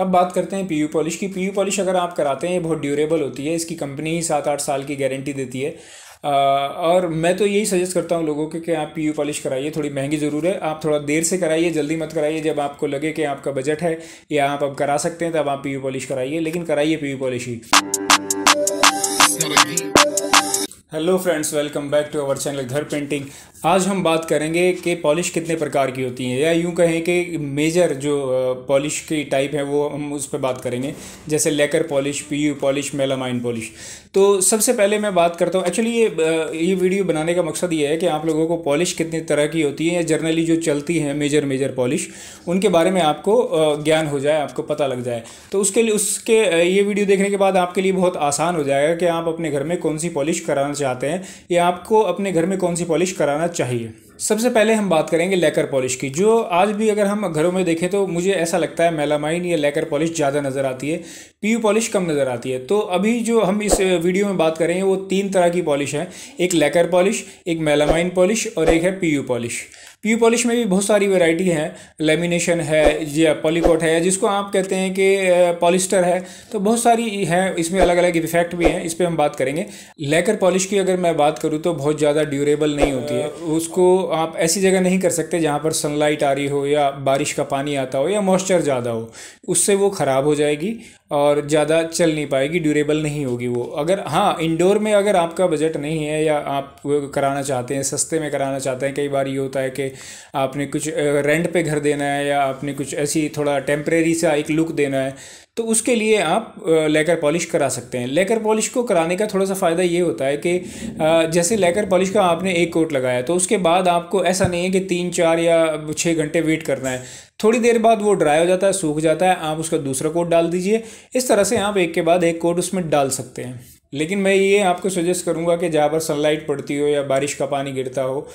अब बात करते हैं पीयू पॉलिश की पीयू पॉलिश अगर आप कराते हैं ये बहुत ड्यूरेबल होती है इसकी कंपनी ही सात आठ साल की गारंटी देती है आ, और मैं तो यही सजेस्ट करता हूँ लोगों के कि आप पीयू पॉलिश कराइए थोड़ी महंगी ज़रूर है आप थोड़ा देर से कराइए जल्दी मत कराइए जब आपको लगे कि आपका बजट है या आप अब करा सकते हैं तब आप पीयू पॉलिश कराइए लेकिन कराइए पीयू पॉलिश ही hello friends welcome back to our channel घर पेंटिंग आज हम बात करेंगे कि पॉलिश कितने प्रकार की होती है या यूं कहें कि मेजर जो पॉलिश की टाइप है वो हम उस पर बात करेंगे जैसे lacquer polish PU polish melamine polish तो सबसे पहले मैं बात करता हूँ एक्चुअली ये ये वीडियो बनाने का मकसद ये है कि आप लोगों को पॉलिश कितनी तरह की होती है या जर्नली जो चलती है मेजर मेजर पॉलिश उनके बारे में आपको ज्ञान हो जाए आपको पता लग जाए तो उसके लिए उसके ये वीडियो देखने के बाद आपके लिए बहुत आसान हो जाएगा कि आप अपने घर में कौन सी पॉलिश कराना चाहते हैं या आपको अपने घर में कौन सी पॉलिश कराना चाहिए सबसे पहले हम बात करेंगे लेकर पॉलिश की जो आज भी अगर हम घरों में देखें तो मुझे ऐसा लगता है मेलामाइन या लेकर पॉलिश ज़्यादा नज़र आती है पीयू पॉलिश कम नज़र आती है तो अभी जो हम इस वीडियो में बात करेंगे वो तीन तरह की पॉलिश है एक लेकर पॉलिश एक मेलामाइन पॉलिश और एक है पीयू पॉलिश प्यू पॉलिश में भी बहुत सारी वेराइटी है लेमिनेशन है या पॉलीकोट है या जिसको आप कहते हैं कि पॉलिस्टर है तो बहुत सारी है इसमें अलग अलग इफेक्ट भी हैं इस पर हम बात करेंगे लेकर पॉलिश की अगर मैं बात करूँ तो बहुत ज़्यादा ड्यूरेबल नहीं होती है उसको आप ऐसी जगह नहीं कर सकते जहाँ पर सनलाइट आ रही हो या बारिश का पानी आता हो या मॉइस्चर ज़्यादा हो उससे वो ख़राब हो जाएगी और ज़्यादा चल नहीं पाएगी ड्यूरेबल नहीं होगी वो अगर हाँ इंडोर में अगर आपका बजट नहीं है या आप कराना चाहते हैं सस्ते में कराना चाहते हैं कई बार ये होता है कि आपने कुछ रेंट पे घर देना है या आपने कुछ ऐसी थोड़ा टेम्परेरी सा एक लुक देना है तो उसके लिए आप लेकर पॉलिश करा सकते हैं लेकर पॉलिश को कराने का थोड़ा सा फ़ायदा ये होता है कि जैसे लेकर पॉलिश का आपने एक कोट लगाया तो उसके बाद आपको ऐसा नहीं है कि तीन चार या छः घंटे वेट करना है थोड़ी देर बाद वो ड्राई हो जाता है सूख जाता है आप उसका दूसरा कोट डाल दीजिए इस तरह से आप एक के बाद एक कोट उसमें डाल सकते हैं लेकिन मैं ये आपको सजेस्ट करूँगा कि जहाँ पर सनलाइट पड़ती हो या बारिश का पानी गिरता हो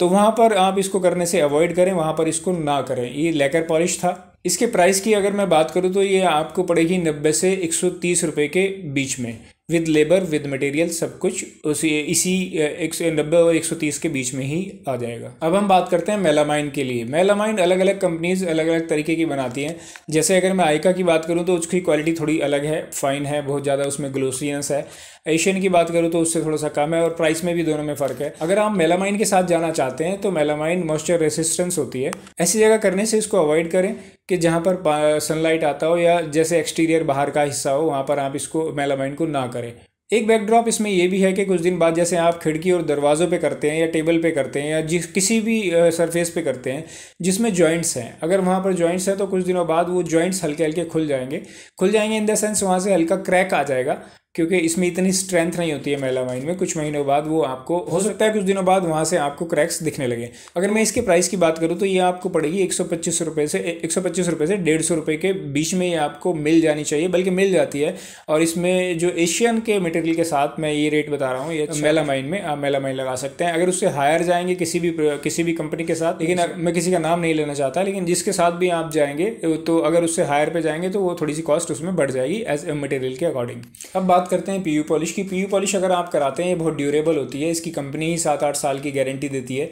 तो वहाँ पर आप इसको करने से अवॉइड करें वहाँ पर इसको ना करें ये लेकर पॉलिश था इसके प्राइस की अगर मैं बात करूँ तो ये आपको पड़ेगी नब्बे से एक सौ तीस रुपये के बीच में विद लेबर विद मटेरियल सब कुछ उसी इसी एक सौ नब्बे और एक सौ तीस के बीच में ही आ जाएगा अब हम बात करते हैं मेलामाइन के लिए मेलामाइन अलग अलग कंपनीज अलग अलग तरीके की बनाती हैं जैसे अगर मैं आइका की बात करूँ तो उसकी क्वालिटी थोड़ी अलग है फाइन है बहुत ज़्यादा उसमें ग्लोसियंस है एशियन की बात करूँ तो उससे थोड़ा सा कम है और प्राइस में भी दोनों में फ़र्क है अगर आप मेलामाइन के साथ जाना चाहते हैं तो मेलामाइन मॉइस्चर रेसिस्टेंस होती है ऐसी जगह करने से इसको अवॉइड करें कि जहाँ पर सनलाइट आता हो या जैसे एक्सटीरियर बाहर का हिस्सा हो वहाँ पर आप इसको मेलामाइन को ना करें करें एक बैकड्रॉप इसमें यह भी है कि कुछ दिन बाद जैसे आप खिड़की और दरवाज़ों पे करते हैं या टेबल पे करते हैं या जिस किसी भी सरफेस पे करते हैं जिसमें जॉइंट्स हैं अगर वहाँ पर जॉइंट्स हैं तो कुछ दिनों बाद वो जॉइंट्स हल्के हल्के खुल जाएंगे खुल जाएंगे इन द सेंस वहाँ से हल्का क्रैक आ जाएगा क्योंकि इसमें इतनी स्ट्रेंथ नहीं होती है माइन में कुछ महीनों बाद वो आपको हो सकता है कुछ दिनों बाद वहाँ से आपको क्रैक्स दिखने लगे अगर मैं इसके प्राइस की बात करूँ तो ये आपको पड़ेगी एक सौ पच्चीस रुपये से एक सौ पच्चीस रुपये से डेढ़ सौ के बीच में ये आपको मिल जानी चाहिए बल्कि मिल जाती है और इसमें जो एशियन के मटेरियल के साथ मैं ये रेट बता रहा हूँ ये अच्छा। माइन में आप मेला माइन लगा सकते हैं अगर उससे हायर जाएंगे किसी भी किसी भी कंपनी के साथ लेकिन अच्छा। मैं किसी का नाम नहीं लेना चाहता लेकिन जिसके साथ भी आप जाएंगे तो अगर उससे हायर पर जाएंगे तो वो थोड़ी सी कॉस्ट उसमें बढ़ जाएगी एज मटेरियल के अकॉर्डिंग अब बात बात करते हैं पीयू पॉलिश की पीयू पॉलिश अगर आप कराते हैं बहुत ड्यूरेबल होती है इसकी कंपनी ही सात आठ साल की गारंटी देती है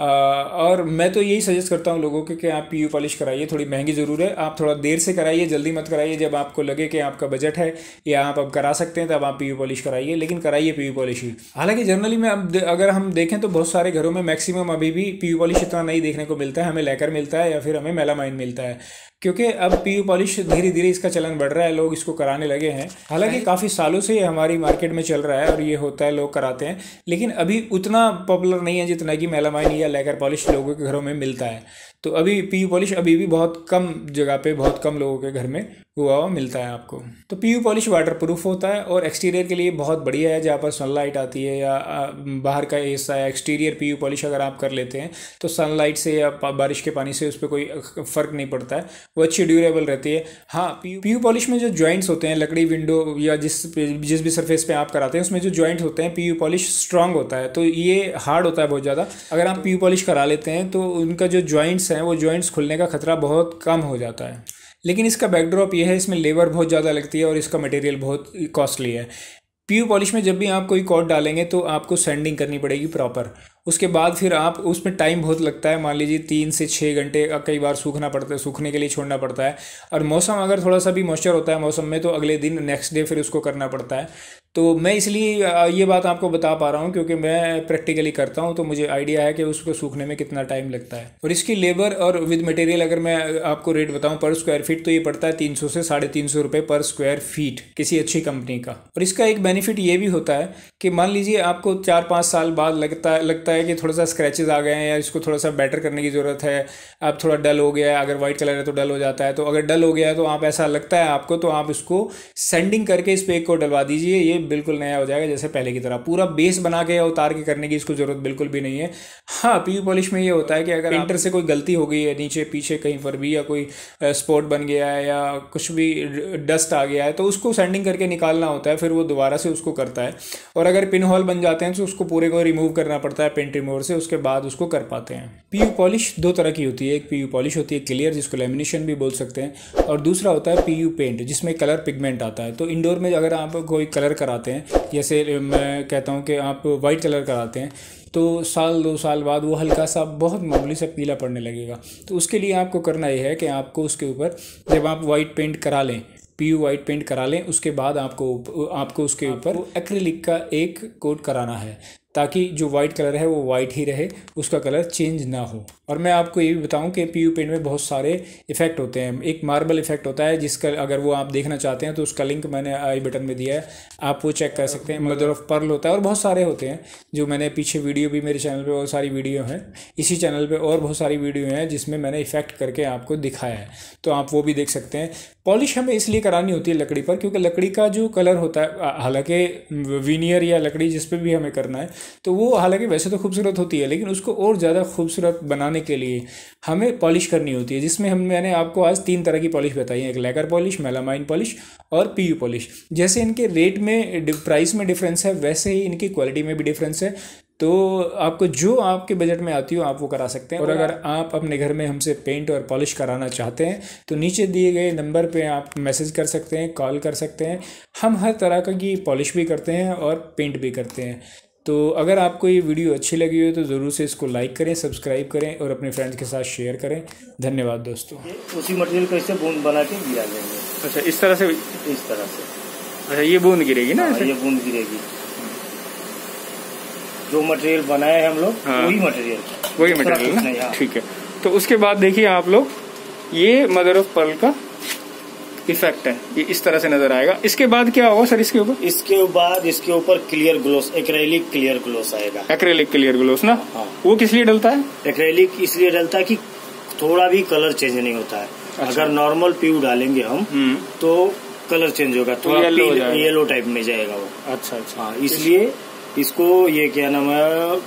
आ, और मैं तो यही सजेस्ट करता हूँ लोगों के कि आप पीयू पॉलिश कराइए थोड़ी महंगी ज़रूर है आप थोड़ा देर से कराइए जल्दी मत कराइए जब आपको लगे कि आपका बजट है या आप अब करा सकते हैं तब आप पीयू पॉलिश कराइए लेकिन कराइए पीयू पॉलिश ही हालांकि जनरली में अब अगर हम देखें तो बहुत सारे घरों में मैक्सिमम अभी भी पीयू पॉलिश इतना नहीं देखने को मिलता है हमें लेकर मिलता है या फिर हमें मेलामाइन मिलता है क्योंकि अब पी यू पॉलिश धीरे धीरे इसका चलन बढ़ रहा है लोग इसको कराने लगे हैं हालांकि काफ़ी सालों से ये हमारी मार्केट में चल रहा है और ये होता है लोग कराते हैं लेकिन अभी उतना पॉपुलर नहीं है जितना कि मेलामाइन या लेकर पॉलिश लोगों के घरों में मिलता है तो अभी पीयू पॉलिश अभी भी बहुत कम जगह पे बहुत कम लोगों के घर में हुआ हुआ मिलता है आपको तो पीयू पॉलिश वाटर प्रूफ होता है और एक्सटीरियर के लिए बहुत बढ़िया है जहाँ पर सनलाइट आती है या बाहर का हिस्सा है एक्सटीरियर पीयू पॉलिश अगर आप कर लेते हैं तो सनलाइट से या बारिश के पानी से उस पर कोई फ़र्क नहीं पड़ता है वो अच्छी ड्यूरेबल रहती है हाँ पी यू पॉलिश में जो जॉइंट्स होते हैं लकड़ी विंडो या जिस जिस भी सर्फेस पर आप कराते हैं उसमें जो जॉइंट्स होते हैं पी पॉलिश स्ट्रांग होता है तो ये हार्ड होता है बहुत ज़्यादा अगर आप पी पॉलिश करा लेते हैं तो उनका जो जॉइंट्स हैं वो जॉइंट्स खुलने का खतरा बहुत कम हो जाता है लेकिन इसका बैकड्रॉप ये है इसमें लेबर बहुत ज़्यादा लगती है और इसका मटेरियल बहुत कॉस्टली है पीयू पॉलिश में जब भी आप कोई कॉट डालेंगे तो आपको सैंडिंग करनी पड़ेगी प्रॉपर उसके बाद फिर आप उसमें टाइम बहुत लगता है मान लीजिए तीन से छः घंटे कई बार सूखना पड़ता है सूखने के लिए छोड़ना पड़ता है और मौसम अगर थोड़ा सा भी मॉइस्चर होता है मौसम में तो अगले दिन नेक्स्ट डे फिर उसको करना पड़ता है तो मैं इसलिए ये बात आपको बता पा रहा हूँ क्योंकि मैं प्रैक्टिकली करता हूँ तो मुझे आइडिया है कि उसको सूखने में कितना टाइम लगता है और इसकी लेबर और विद मटेरियल अगर मैं आपको रेट बताऊँ पर स्क्वायर फीट तो ये पड़ता है तीन सौ से साढ़े तीन सौ रुपये पर स्क्वायर फीट किसी अच्छी कंपनी का और इसका एक बेनिफिट ये भी होता है कि मान लीजिए आपको चार पाँच साल बाद लगता है लगता है कि थोड़ा सा स्क्रैचेज आ गए हैं या इसको थोड़ा सा बेटर करने की ज़रूरत है आप थोड़ा डल हो गया है अगर वाइट कलर है तो डल हो जाता है तो अगर डल हो गया है तो आप ऐसा लगता है आपको तो आप इसको सेंडिंग करके इस पेक को डलवा दीजिए ये बिल्कुल नया हो जाएगा जैसे पहले की तरह पूरा बेस बना के या उतार के करने की इसको ज़रूरत बिल्कुल भी नहीं है हाँ पी पॉलिश में ये होता है कि अगर पेंटर से कोई गलती हो गई है नीचे पीछे कहीं पर भी या कोई स्पॉट बन गया है या कुछ भी डस्ट आ गया है तो उसको सेंडिंग करके निकालना होता है फिर वो दोबारा से उसको करता है और अगर पिन होल बन जाते हैं तो उसको पूरे को रिमूव करना पड़ता है पेंट रिमूवर से उसके बाद उसको कर पाते हैं पी पॉलिश दो तरह की होती है एक पी पॉलिश होती है क्लियर जिसको लेमिनेशन भी बोल सकते हैं और दूसरा होता है पी पेंट जिसमें कलर पिगमेंट आता है तो इंडोर में अगर आप कोई कलर करा कराते हैं जैसे मैं कहता हूँ कि आप वाइट कलर कराते हैं तो साल दो साल बाद वो हल्का सा बहुत मामूली सा पीला पड़ने लगेगा तो उसके लिए आपको करना यह है कि आपको उसके ऊपर जब आप वाइट पेंट करा लें पी यू वाइट पेंट करा लें उसके बाद आपको आपको उसके ऊपर एक्रेलिक का एक कोट कराना है ताकि जो वाइट कलर है वो वाइट ही रहे उसका कलर चेंज ना हो और मैं आपको ये भी बताऊं कि पी पेंट में बहुत सारे इफ़ेक्ट होते हैं एक मार्बल इफ़ेक्ट होता है जिसका अगर वो आप देखना चाहते हैं तो उसका लिंक मैंने आई बटन में दिया है आप वो चेक कर सकते हैं मदर ऑफ़ पर्ल होता है और बहुत सारे होते हैं जो मैंने पीछे वीडियो भी मेरे चैनल पर बहुत सारी वीडियो हैं इसी चैनल पर और बहुत सारी वीडियो हैं जिसमें मैंने इफ़ेक्ट करके आपको दिखाया है तो आप वो भी देख सकते हैं पॉलिश हमें इसलिए करानी होती है लकड़ी पर क्योंकि लकड़ी का जो कलर होता है हालांकि वीनियर या लकड़ी जिस पर भी हमें करना है तो वो हालांकि वैसे तो खूबसूरत होती है लेकिन उसको और ज़्यादा खूबसूरत बनाने के लिए हमें पॉलिश करनी होती है जिसमें हम मैंने आपको आज तीन तरह की पॉलिश बताई है एक लेकर पॉलिश मेलामाइन पॉलिश और पी यू पॉलिश जैसे इनके रेट में प्राइस में डिफरेंस है वैसे ही इनकी क्वालिटी में भी डिफरेंस है तो आपको जो आपके बजट में आती हो आप वो करा सकते हैं और अगर आप अपने घर में हमसे पेंट और पॉलिश कराना चाहते हैं तो नीचे दिए गए नंबर पे आप मैसेज कर सकते हैं कॉल कर सकते हैं हम हर तरह का की पॉलिश भी करते हैं और पेंट भी करते हैं तो अगर आपको ये वीडियो अच्छी लगी हो तो ज़रूर से इसको लाइक करें सब्सक्राइब करें और अपने फ्रेंड्स के साथ शेयर करें धन्यवाद दोस्तों उसी मटेरियल को इससे बूंद बना के गिरा देंगे अच्छा इस तरह से इस तरह से अच्छा ये बूंद गिरेगी ना हाँ, ये बूंद गिरेगी जो मटेरियल बनाए हैं हम लोग हाँ। वही मटेरियल वही मटेरियल हाँ। ठीक है तो उसके बाद देखिए आप लोग ये मदर ऑफ पर्ल का इफेक्ट है ये इस तरह से नजर आएगा इसके बाद क्या होगा सर इसके ऊपर इसके बाद इसके ऊपर clear gloss acrylic clear gloss आएगा एक्रेलिक क्लियर ग्लोस ना हाँ। वो किस लिए डलता है एक्रेलिक इसलिए डलता है कि थोड़ा भी कलर चेंज नहीं होता है अच्छा। अगर नॉर्मल प्यू डालेंगे हम हम्म। तो कलर चेंज होगा थोड़ा येलो टाइप में जाएगा वो अच्छा अच्छा हाँ, इसलिए इसको ये क्या नाम है